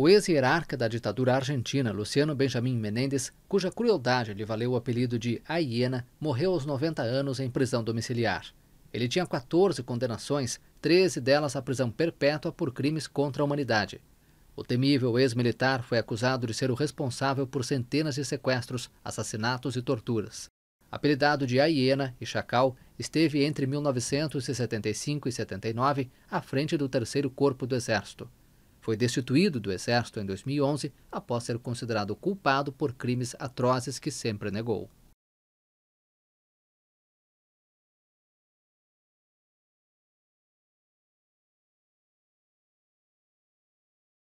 O ex-hierarca da ditadura argentina, Luciano Benjamin Menendez, cuja crueldade lhe valeu o apelido de A Hiena, morreu aos 90 anos em prisão domiciliar. Ele tinha 14 condenações, 13 delas à prisão perpétua por crimes contra a humanidade. O temível ex-militar foi acusado de ser o responsável por centenas de sequestros, assassinatos e torturas. Apelidado de A Hiena e Chacal, esteve entre 1975 e 79 à frente do Terceiro Corpo do Exército. Foi destituído do Exército em 2011 após ser considerado culpado por crimes atrozes que sempre negou.